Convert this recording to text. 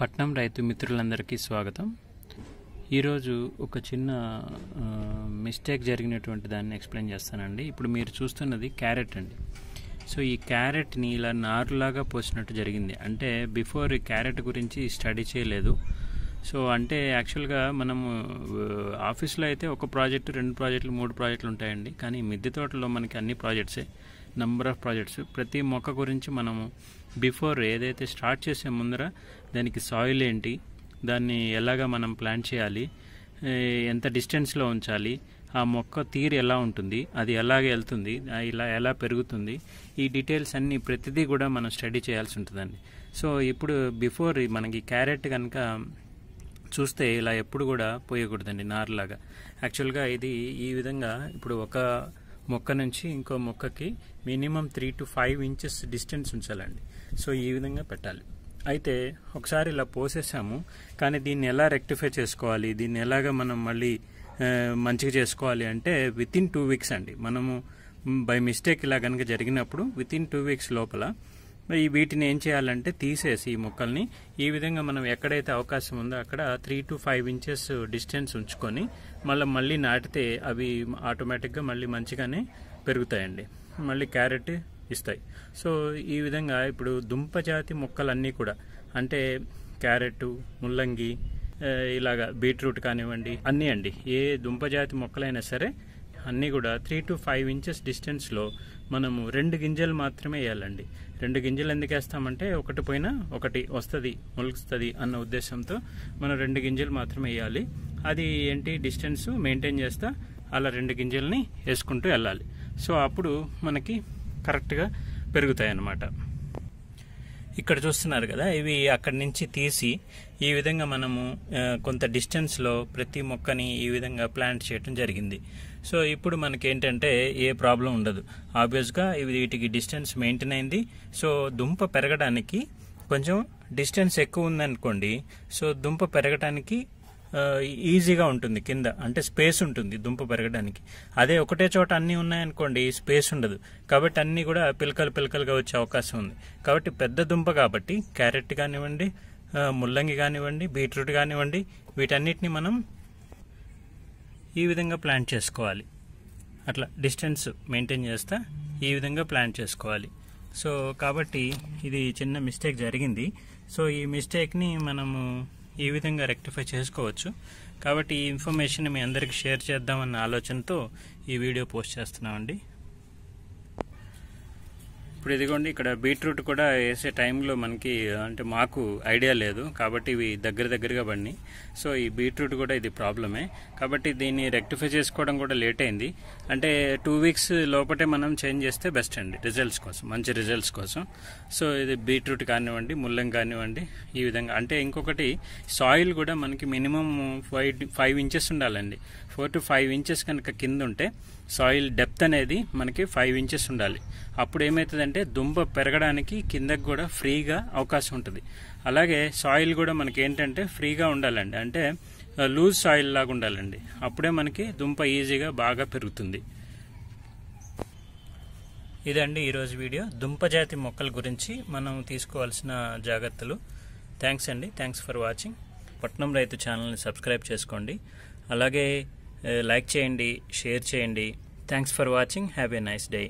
పట్నం రైతు మిత్రులందరికీ స్వాగతం ఈరోజు ఒక చిన్న మిస్టేక్ జరిగినటువంటి దాన్ని ఎక్స్ప్లెయిన్ చేస్తానండి ఇప్పుడు మీరు చూస్తున్నది క్యారెట్ అండి సో ఈ క్యారెట్ని ఇలా నారులాగా పోసినట్టు జరిగింది అంటే బిఫోర్ ఈ క్యారెట్ గురించి స్టడీ చేయలేదు సో అంటే యాక్చువల్గా మనము ఆఫీస్లో అయితే ఒక ప్రాజెక్టు రెండు ప్రాజెక్టులు మూడు ప్రాజెక్టులు ఉంటాయండి కానీ మిద్దె తోటలో మనకి అన్ని ప్రాజెక్ట్సే నెంబర్ ఆఫ్ ప్రాజెక్ట్స్ ప్రతి మొక్క గురించి మనము బిఫోర్ ఏదైతే స్టార్ట్ చేసే ముందర దానికి సాయిల్ ఏంటి దాన్ని ఎలాగ మనం ప్లాన్ చేయాలి ఎంత డిస్టెన్స్లో ఉంచాలి ఆ మొక్క తీరు ఎలా ఉంటుంది అది ఎలాగ వెళ్తుంది ఇలా ఎలా పెరుగుతుంది ఈ డీటెయిల్స్ అన్నీ ప్రతిదీ కూడా మనం స్టడీ చేయాల్సి ఉంటుందండి సో ఇప్పుడు బిఫోర్ మనకి క్యారెట్ కనుక చూస్తే ఇలా ఎప్పుడు కూడా పోయకూడదండి నార్లాగా యాక్చువల్గా ఇది ఈ విధంగా ఇప్పుడు ఒక మొక్క నుంచి ఇంకో మొక్కకి minimum three to five inches distance ఉంచాలండి సో ఈ విధంగా పెట్టాలి అయితే ఒకసారి ఇలా పోసేసాము కానీ దీన్ని ఎలా రెక్టిఫై చేసుకోవాలి దీన్ని ఎలాగ మనం మళ్ళీ మంచిగా చేసుకోవాలి అంటే విత్ ఇన్ టూ వీక్స్ అండి మనము బై మిస్టేక్ ఇలా కనుక జరిగినప్పుడు విత్ ఇన్ టూ వీక్స్ లోపల వీటిని ఏం చేయాలంటే తీసేసి ఈ మొక్కల్ని ఈ విధంగా మనం ఎక్కడైతే అవకాశం ఉందో అక్కడ three to five inches distance ఉంచుకొని మళ్ళీ మళ్ళీ నాటితే అవి ఆటోమేటిక్గా మళ్ళీ మంచిగానే పెరుగుతాయండి మళ్ళీ క్యారెట్ ఇస్తాయి సో ఈ విధంగా ఇప్పుడు దుంప జాతి మొక్కలన్నీ కూడా అంటే క్యారెట్ ముల్లంగి ఇలాగా బీట్రూట్ కానివ్వండి అన్నీ అండి ఏ దుంపజాతి మొక్కలైనా సరే అన్నీ కూడా త్రీ టు ఫైవ్ ఇంచెస్ డిస్టెన్స్లో మనము రెండు గింజలు మాత్రమే వేయాలండి రెండు గింజలు ఎందుకు వేస్తామంటే ఒకటి పోయినా ఒకటి వస్తుంది మొలుస్తుంది అన్న ఉద్దేశంతో మనం రెండు గింజలు మాత్రమే వేయాలి అది ఏంటి డిస్టెన్స్ మెయింటైన్ చేస్తా అలా రెండు గింజల్ని వేసుకుంటూ వెళ్ళాలి సో అప్పుడు మనకి కరెక్ట్గా పెరుగుతాయి అన్నమాట ఇక్కడ చూస్తున్నారు కదా ఇవి అక్కడి నుంచి తీసి ఈ విధంగా మనము కొంత డిస్టెన్స్లో ప్రతి మొక్కని ఈ విధంగా ప్లాంట్ చేయటం జరిగింది సో ఇప్పుడు మనకి ఏంటంటే ఏ ప్రాబ్లం ఉండదు ఆబ్వియస్గా ఇవి వీటికి డిస్టెన్స్ మెయింటైన్ అయింది సో దుంప పెరగడానికి కొంచెం డిస్టెన్స్ ఎక్కువ ఉందనుకోండి సో దుంప పెరగడానికి ఈజీగా ఉంటుంది కింద అంటే స్పేస్ ఉంటుంది దుంప పెరగడానికి అదే ఒకటే చోట అన్నీ ఉన్నాయనుకోండి స్పేస్ ఉండదు కాబట్టి అన్నీ కూడా పిలకలు పిలకలుగా వచ్చే అవకాశం ఉంది కాబట్టి పెద్ద దుంప కాబట్టి క్యారెట్ కానివ్వండి ముల్లంగి కానివ్వండి బీట్రూట్ కానివ్వండి వీటన్నిటిని మనం ఈ విధంగా ప్లాన్ చేసుకోవాలి అట్లా డిస్టెన్స్ మెయింటైన్ చేస్తా ఈ విధంగా ప్లాన్ చేసుకోవాలి సో కాబట్టి ఇది చిన్న మిస్టేక్ జరిగింది సో ఈ మిస్టేక్ని మనము ఈ విధంగా రెక్టిఫై చేసుకోవచ్చు కాబట్టి ఈ ఇన్ఫర్మేషన్ మీ అందరికీ షేర్ చేద్దామన్న ఆలోచనతో ఈ వీడియో పోస్ట్ చేస్తున్నామండి ఇప్పుడు ఇదిగోండి ఇక్కడ బీట్రూట్ కూడా వేసే టైంలో మనకి అంటే మాకు ఐడియా లేదు కాబట్టి ఇవి దగ్గర దగ్గరగా పడినాయి సో ఈ బీట్రూట్ కూడా ఇది ప్రాబ్లమే కాబట్టి దీన్ని రెక్టిఫై చేసుకోవడం కూడా లేట్ అయింది అంటే టూ వీక్స్ లోపటే మనం చేంజ్ చేస్తే బెస్ట్ అండి రిజల్ట్స్ కోసం మంచి రిజల్ట్స్ కోసం సో ఇది బీట్రూట్ కానివ్వండి ముల్లం కానివ్వండి ఈ విధంగా అంటే ఇంకొకటి సాయిల్ కూడా మనకి మినిమం ఫైవ్ ఫైవ్ ఇంచెస్ ఉండాలండి ఫోర్ టు ఫైవ్ ఇంచెస్ కనుక కింద ఉంటే సాయిల్ డెప్త్ అనేది మనకి ఫైవ్ ఇంచెస్ ఉండాలి అప్పుడు ఏమవుతుందంటే అంటే దుంప పెరగడానికి కిందకు కూడా ఫ్రీగా అవకాశం ఉంటుంది అలాగే సాయిల్ కూడా మనకి ఏంటంటే ఫ్రీగా ఉండాలండి అంటే లూజ్ సాయిల్ లాగా ఉండాలండి అప్పుడే మనకి దుంప ఈజీగా బాగా పెరుగుతుంది ఇదండి ఈరోజు వీడియో దుంప జాతి మొక్కల గురించి మనం తీసుకోవాల్సిన జాగ్రత్తలు థ్యాంక్స్ అండి థ్యాంక్స్ ఫర్ వాచింగ్ పట్నం రైతు ఛానల్ని సబ్స్క్రైబ్ చేసుకోండి అలాగే లైక్ చేయండి షేర్ చేయండి thanks for watching have a nice day